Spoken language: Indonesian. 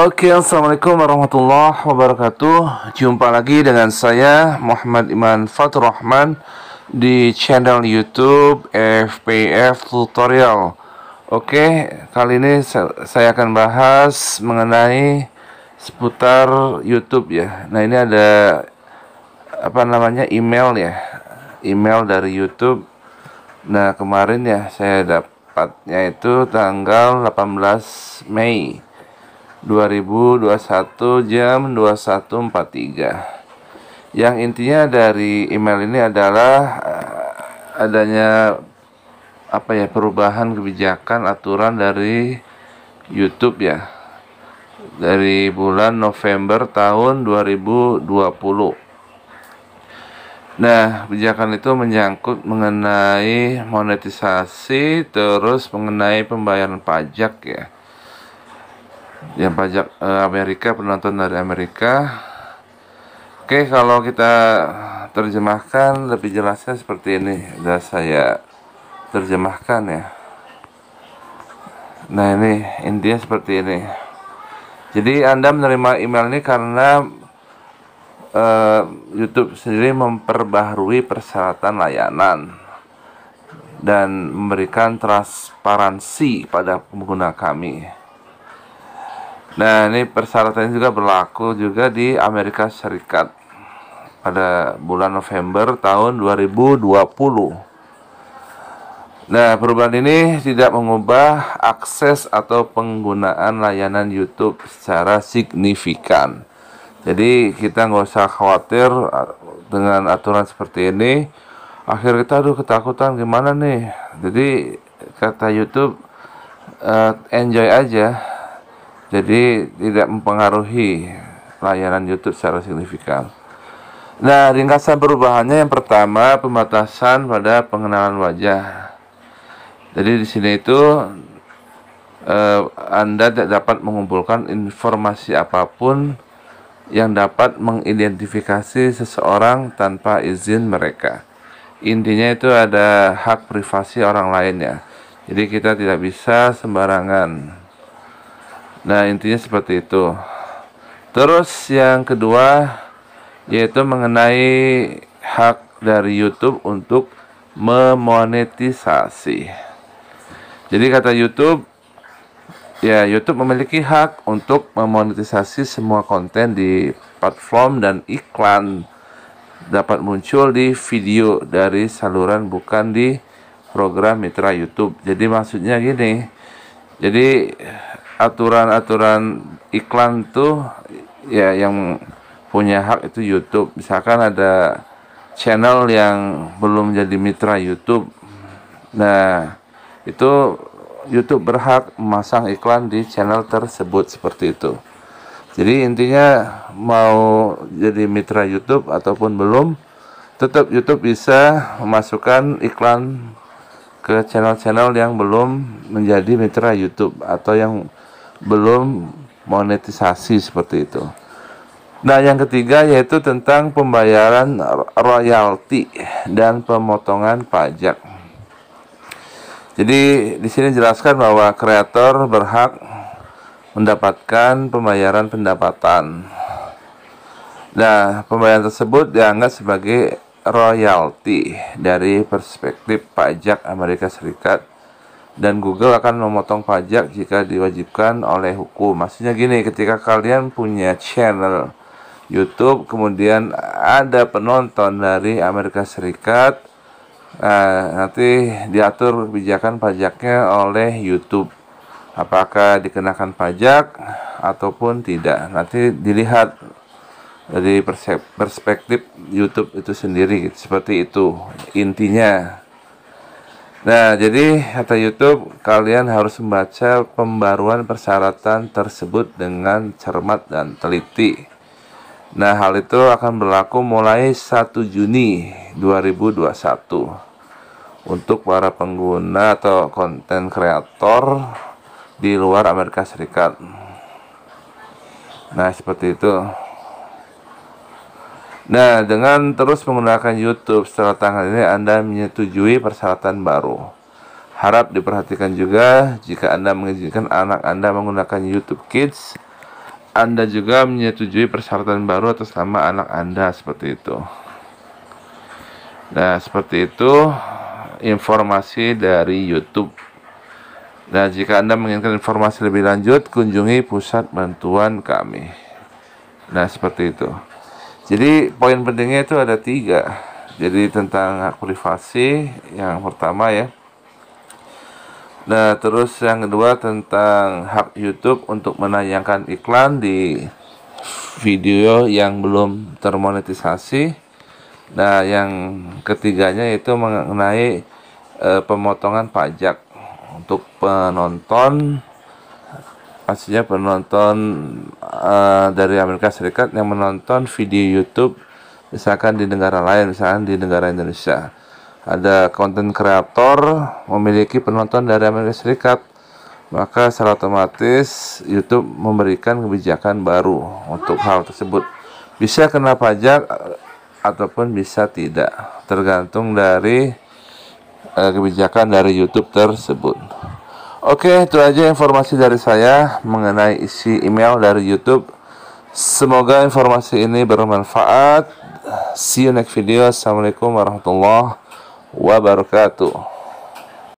Oke, okay, Assalamualaikum warahmatullahi wabarakatuh. Jumpa lagi dengan saya, Muhammad Iman Fatur Rahman, di channel YouTube FPF Tutorial. Oke, okay, kali ini saya akan bahas mengenai seputar YouTube ya. Nah, ini ada apa namanya email ya, email dari YouTube. Nah, kemarin ya saya dapatnya itu tanggal 18 Mei 2021 jam 21.43 yang intinya dari email ini adalah eh, adanya apa ya perubahan kebijakan aturan dari YouTube ya dari bulan November tahun 2020 Nah, kebijakan itu menyangkut mengenai monetisasi terus mengenai pembayaran pajak ya yang pajak uh, Amerika penonton dari Amerika Oke kalau kita terjemahkan lebih jelasnya seperti ini sudah saya terjemahkan ya nah ini intinya seperti ini jadi anda menerima email ini karena uh, YouTube sendiri memperbaharui persyaratan layanan dan memberikan transparansi pada pengguna kami. Nah, ini persyaratan juga berlaku juga di Amerika Serikat pada bulan November tahun 2020. Nah, perubahan ini tidak mengubah akses atau penggunaan layanan YouTube secara signifikan. Jadi, kita nggak usah khawatir ah, dengan aturan seperti ini. Akhir kita aduh ketakutan gimana nih. Jadi, kata YouTube uh, enjoy aja jadi tidak mempengaruhi layanan YouTube secara signifikan. Nah, ringkasan perubahannya yang pertama pembatasan pada pengenalan wajah. Jadi di sini itu eh, Anda tidak dapat mengumpulkan informasi apapun yang dapat mengidentifikasi seseorang tanpa izin mereka. Intinya itu ada hak privasi orang lain ya. Jadi kita tidak bisa sembarangan Nah, intinya seperti itu. Terus yang kedua yaitu mengenai hak dari YouTube untuk memonetisasi. Jadi kata YouTube ya YouTube memiliki hak untuk memonetisasi semua konten di platform dan iklan dapat muncul di video dari saluran bukan di program mitra YouTube. Jadi maksudnya gini. Jadi aturan-aturan iklan tuh ya yang punya hak itu YouTube. Misalkan ada channel yang belum jadi mitra YouTube. Nah, itu YouTube berhak memasang iklan di channel tersebut seperti itu. Jadi intinya mau jadi mitra YouTube ataupun belum, tetap YouTube bisa memasukkan iklan ke channel-channel yang belum menjadi mitra YouTube atau yang belum monetisasi seperti itu. Nah, yang ketiga yaitu tentang pembayaran royalti dan pemotongan pajak. Jadi di sini jelaskan bahwa kreator berhak mendapatkan pembayaran pendapatan. Nah, pembayaran tersebut dianggap sebagai royalti dari perspektif pajak Amerika Serikat dan Google akan memotong pajak jika diwajibkan oleh hukum. Maksudnya gini, ketika kalian punya channel YouTube, kemudian ada penonton dari Amerika Serikat, eh, nanti diatur kebijakan pajaknya oleh YouTube. Apakah dikenakan pajak ataupun tidak? Nanti dilihat dari perspektif YouTube itu sendiri, seperti itu intinya. Nah, jadi kata YouTube, kalian harus membaca pembaruan persyaratan tersebut dengan cermat dan teliti. Nah, hal itu akan berlaku mulai 1 Juni 2021 untuk para pengguna atau konten kreator di luar Amerika Serikat. Nah, seperti itu. Nah, dengan terus menggunakan YouTube setelah tanggal ini Anda menyetujui persyaratan baru. Harap diperhatikan juga jika Anda mengizinkan anak Anda menggunakan YouTube Kids, Anda juga menyetujui persyaratan baru atas nama anak Anda seperti itu. Nah, seperti itu informasi dari YouTube. Nah, jika Anda menginginkan informasi lebih lanjut, kunjungi pusat bantuan kami. Nah, seperti itu. Jadi poin pentingnya itu ada tiga. Jadi tentang hak privasi yang pertama ya. Nah terus yang kedua tentang hak YouTube untuk menayangkan iklan di video yang belum termonetisasi. Nah yang ketiganya itu mengenai e, pemotongan pajak untuk penonton maksudnya penonton uh, dari Amerika Serikat yang menonton video YouTube misalkan di negara lain misalkan di negara Indonesia ada konten kreator memiliki penonton dari Amerika Serikat maka secara otomatis YouTube memberikan kebijakan baru untuk hal tersebut bisa kena pajak eh, ataupun bisa tidak tergantung dari uh, kebijakan dari YouTube tersebut. Oke, itu aja informasi dari saya mengenai isi email dari YouTube. Semoga informasi ini bermanfaat. See you next video. Assalamualaikum warahmatullahi wabarakatuh.